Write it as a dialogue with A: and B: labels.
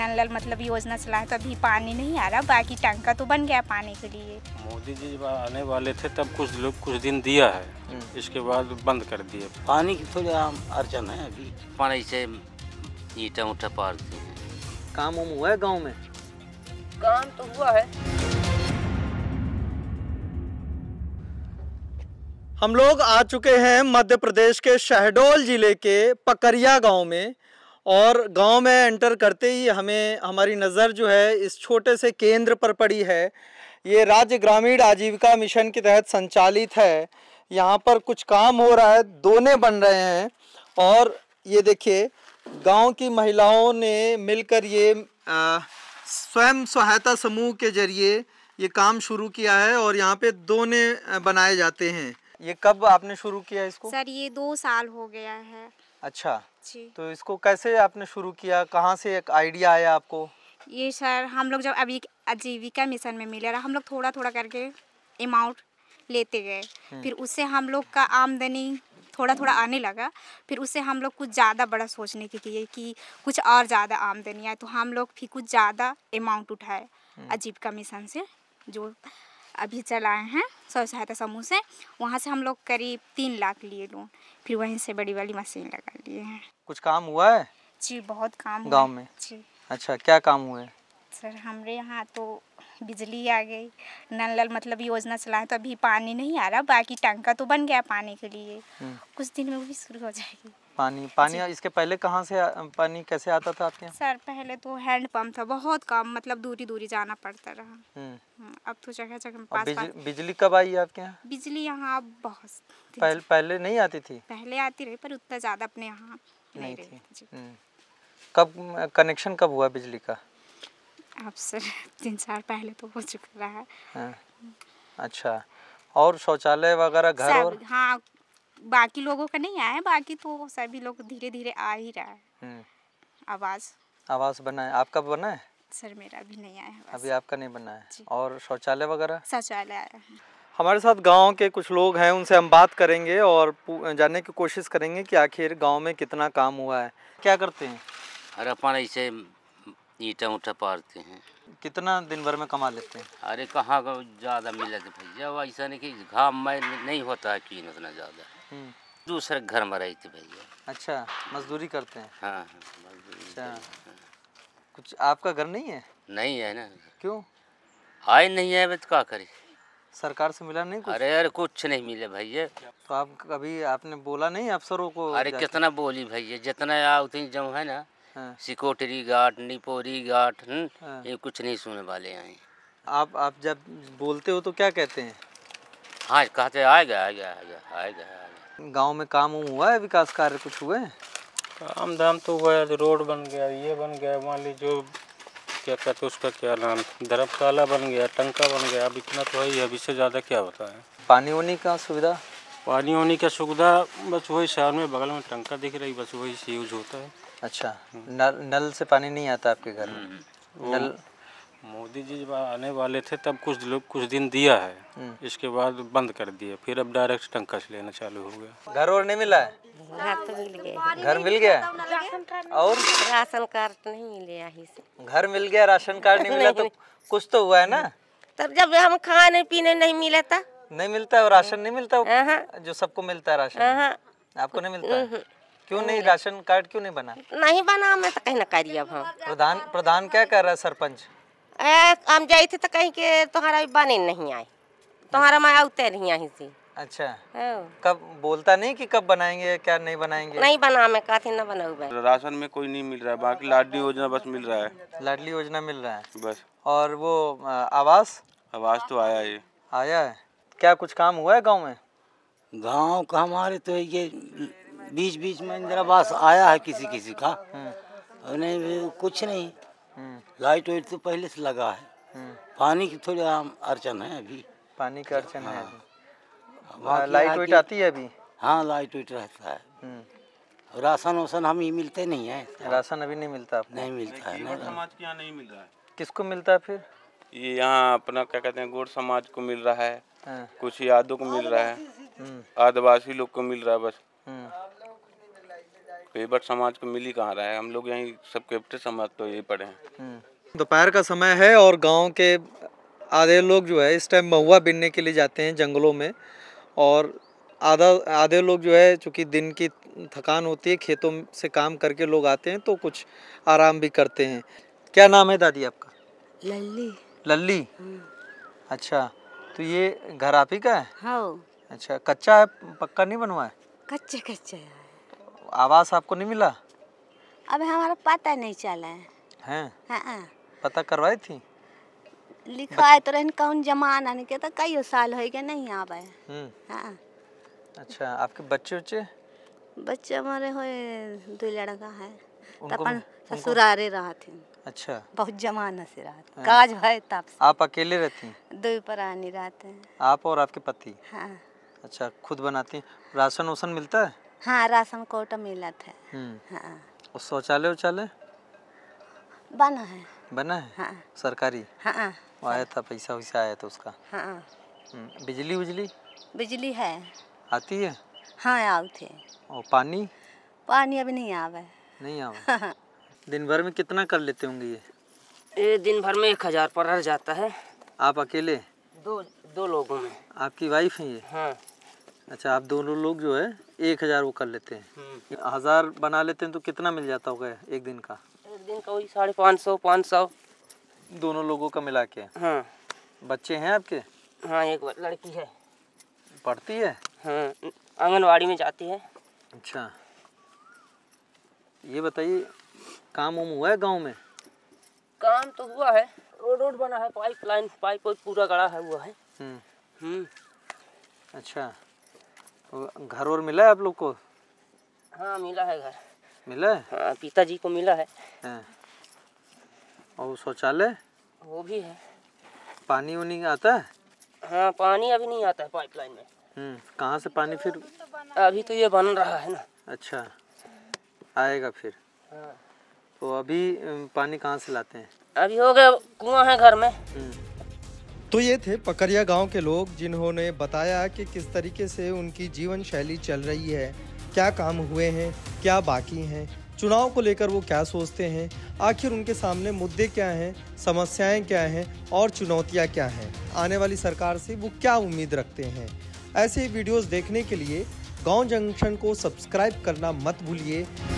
A: नल मतलब योजना चला है तो अभी पानी नहीं आ रहा बाकी टंका तो बन गया पानी के लिए
B: मोदी जी जब आने वाले थे तब कुछ लोग कुछ दिन दिया है हम्म। इसके बाद बंद कर दिए पानी की थोड़ी अड़चन है अभी पानी से ईटा उठा हैं काम उम हुआ है गाँव में
A: काम तो हुआ है
B: हम लोग आ चुके हैं मध्य प्रदेश के शहडोल जिले के पकरिया गांव में और गांव में एंटर करते ही हमें हमारी नज़र जो है इस छोटे से केंद्र पर पड़ी है ये राज्य ग्रामीण आजीविका मिशन के तहत संचालित है यहाँ पर कुछ काम हो रहा है दोने बन रहे हैं और ये देखिए गांव की महिलाओं ने मिलकर ये स्वयं सहायता समूह के जरिए ये काम शुरू किया है और यहाँ पे दोने बनाए जाते हैं ये कब आपने शुरू किया इसको
A: सर ये दो साल हो गया है अच्छा जी
B: तो इसको कैसे आपने शुरू किया कहाँ से एक आइडिया आया आपको
A: ये सर हम लोग जब अभी आजीविका मिशन में मिले रहा हम लोग थोड़ा थोड़ा करके अमाउंट लेते गए हम्म। फिर उससे हम लोग का आमदनी थोड़ा थोड़ा आने लगा फिर उससे हम लोग कुछ ज़्यादा बड़ा सोचने के लिए कि कुछ और ज़्यादा आमदनी आए तो हम लोग फिर कुछ ज़्यादा अमाउंट उठाए हम्म। आजीविका मिशन से जो अभी चलाए हैं स्व सहायता समूह से वहाँ से हम लोग करीब तीन लाख लिए लोन फिर वहीं से बड़ी वाली मशीन लगा लिए हैं
B: कुछ काम हुआ है
A: जी बहुत काम गाँव में जी
B: अच्छा क्या काम हुआ है
A: सर हमारे यहाँ तो बिजली आ गई नल नल मतलब योजना चलाए तो अभी पानी नहीं आ रहा बाकी टंका तो बन गया पानी के लिए हम्म। कुछ दिन में भी शुरू हो जाएगी
B: पानी पानी इसके पहले कहाँ से पानी कैसे आता था आपके
A: सर पहले तो हैंड पंप था बहुत कम मतलब दूरी दूरी जाना पड़ता रहा हम्म। हम्म, अब तो जगह जगह पास
B: बिजली कब आई आपके यहाँ
A: बिजली यहाँ अब बहुत पहले
B: पहले नहीं आती थी
A: पहले आती रही पर उतना ज्यादा अपने यहाँ नहीं, नहीं थी
B: कब कनेक्शन कब हुआ बिजली का
A: अब सर तीन साल पहले तो हो चुका रहा
B: है अच्छा और शौचालय वगैरह घर और
A: हाँ बाकी लोगों का नहीं आया बाकी तो सभी लोग धीरे धीरे आ ही रहा है आवाज
B: हम्म। आवाज बना है आपका बना है
A: सर मेरा भी नहीं आया है
B: अभी आपका नहीं बना है और शौचालय वगैरह
A: शौचालय आया
B: हमारे साथ गांव के कुछ लोग हैं उनसे हम बात करेंगे और जानने की कोशिश करेंगे कि आखिर गांव में कितना काम हुआ है क्या करते हैं
A: अरे अपन ऐसे ईटा उठा पारते हैं
B: कितना दिन भर में कमा लेते हैं
A: अरे कहाँ का ज़्यादा मिले थे भैया वो ऐसा नहीं कि घाम में नहीं होता है कीन उतना ज़्यादा हम्म। दूसरे घर में रही थी भैया
B: अच्छा मजदूरी करते हैं
A: हाँ, हाँ अच्छा हाँ।
B: कुछ आपका घर नहीं है नहीं है ना क्यों आए नहीं है तो क्या करे सरकार से मिला नहीं कुछ? अरे यार कुछ
A: नहीं मिले भैया
B: तो आप कभी आपने बोला नहीं अफसरों को अरे कितना
A: बोली भैया जितना उतनी जो है ना हाँ। सिकोटरी घाट निपोरी घाट हम्म, हाँ। ये कुछ नहीं
B: सुनने वाले हैं आप आप जब बोलते हो तो क्या कहते हैं हाँ कहते आएगा आएगा आएगा आएगा आएगा गाँव में काम हुआ है विकास कार्य कुछ हुए काम धाम तो हुआ रोड बन गया ये बन गया मान लीजिए जो क्या कहते उसका क्या नाम धर्मशाला बन गया टंका बन गया अब इतना तो है अभी से ज़्यादा क्या होता है पानी वानी का सुविधा पानी वानी का सुविधा बस वही शहर में बगल में टंका दिख रही बस वही से यूज होता है अच्छा नल नल से पानी नहीं आता आपके घर में हम्म, नल हम्म। मोदी जी जब आने वाले थे तब कुछ लोग कुछ दिन दिया है हम्म। इसके बाद बंद कर दिए फिर अब डायरेक्ट टंका से लेना चालू हो गया घर और नहीं मिला है
A: घर तो मिल गया घर मिल गया और राशन कार्ड नहीं मिले
B: घर मिल गया राशन कार्ड नहीं मिला तो कुछ तो हुआ है ना
A: तब जब हम खाने पीने नहीं मिला था
B: नहीं मिलता है राशन नहीं मिलता हाँ, हाँ। जो सबको मिलता है राशन हाँ, आपको नहीं मिलता क्यों नहीं राशन कार्ड क्यों नहीं बना
A: नहीं बना मैं तो कहीं ना करी अब हम हाँ। प्रधान
B: प्रधान क्या कर रहा है सरपंच
A: हम जाये थे तो कहीं के तुम्हारा बने नहीं आए तुम्हारा मैं उतर नहीं आई थी
B: अच्छा कब बोलता नहीं कि कब बनाएंगे क्या नहीं बनाएंगे नहीं
A: बना मैं कहा काफी ना बनाऊ
B: राशन में कोई नहीं मिल रहा है बाकी लाडली योजना बस मिल रहा है लाडली योजना मिल रहा है बस और वो आवास आवास तो आया है आया है क्या कुछ काम हुआ है गाँव में गाँव का हमारे तो ये बीच बीच में इंदिरा आवास आया है किसी किसी का नहीं कुछ नहीं लाइट वाइट तो पहले से लगा है पानी की थोड़ी अड़चन है अभी पानी का अड़चन हाँ। है लाइट वाइट आती है अभी हाँ लाइट वाइट रहता है हम्म। राशन वासन हम ही मिलते नहीं है राशन अभी नहीं मिलता नहीं मिलता है नहीं मिल रहा है किसको मिलता है फिर ये यहाँ अपना क्या कहते हैं गोर समाज को मिल रहा है हाँ। कुछ यादों को मिल रहा है हम्म। आदिवासी लोग को मिल रहा है बस हम्म। पे समाज को मिली कहाँ रहा है हम लोग यहीं सब कैप्टे समाज तो यही पड़े हैं हम्म। दोपहर का समय है और गांव के आधे लोग जो है इस टाइम महुआ बिनने के लिए जाते हैं जंगलों में और आधा आधे लोग जो है चूँकि दिन की थकान होती है खेतों से काम करके लोग आते हैं तो कुछ आराम भी करते हैं क्या नाम है दादी आपका लल्ली लल्ली हम्म। अच्छा तो ये घर आप ही का है हाँ। अच्छा कच्चा है पक्का नहीं बनवा है
A: कच्चा कच्चा है
B: आवास आपको नहीं मिला
A: अब हमारा पता नहीं चला है हैं हाँ, हाँ।
B: पता करवाई थी
A: लिखा है तो रहन कौन जमाना नहीं कहता कई साल हो गया नहीं आ पाए हम्म। हाँ, हाँ।
B: अच्छा आपके बच्चे उच्चे
A: बच्चे हमारे हो दो लड़का है तपन ससुरारे रहा थी अच्छा बहुत जमाना से रहा था काज भाई तब
B: आप अकेले रहती
A: दो परानी रहते हैं
B: आप और आपके पति हाँ अच्छा खुद बनाती राशन वोशन मिलता है
A: हाँ राशन कोट मिला था
B: हम्म। हाँ शौचालय उचालय बना है बना है हाँ। सरकारी हाँ आया था पैसा वैसा आया था उसका हाँ हम्म, बिजली उजली बिजली है आती है
A: हाँ आती है और पानी पानी अभी नहीं आवे नहीं आवे हाँ, हाँ।
B: दिन भर में कितना कर लेते होंगे
A: ये ए, दिन भर में एक हजार पर जाता है आप अकेले दो दो लोगों में
B: आपकी वाइफ है ये हाँ अच्छा आप दोनों लोग जो है एक हज़ार वो कर लेते हैं हम्म। हज़ार बना लेते हैं तो कितना मिल जाता होगा एक दिन का एक दिन का वही साढ़े पाँच सौ पाँच सौ दोनों लोगों का मिला के हाँ बच्चे हैं आपके
A: हाँ एक लड़की है पढ़ती है हाँ आंगनबाड़ी में जाती है
B: अच्छा ये बताइए काम वाम हुआ है गांव में
A: काम तो हुआ है रोड रोड बना है पाइप लाइन पाइप पूरा गड़ा है हुआ है
B: हम्म, हम्म। अच्छा घर और मिला है आप लोग को
A: हाँ मिला है घर
B: मिला है हाँ, पिताजी को मिला है हाँ। और शौचालय वो भी है पानी उनी आता है
A: हाँ पानी अभी नहीं आता है पाइपलाइन में हम्म,
B: कहाँ से पानी फिर
A: अभी तो ये बन रहा है ना
B: अच्छा आएगा फिर हाँ। तो अभी पानी कहाँ से लाते हैं
A: अभी हो गया कुआं है घर में हम्म।
B: तो ये थे पकरिया गांव के लोग जिन्होंने बताया कि किस तरीके से उनकी जीवन शैली चल रही है क्या काम हुए हैं क्या बाकी हैं चुनाव को लेकर वो क्या सोचते हैं आखिर उनके सामने मुद्दे क्या हैं समस्याएं क्या हैं और चुनौतियां क्या हैं आने वाली सरकार से वो क्या उम्मीद रखते हैं ऐसे वीडियोस देखने के लिए गांव जंक्शन को सब्सक्राइब करना मत भूलिए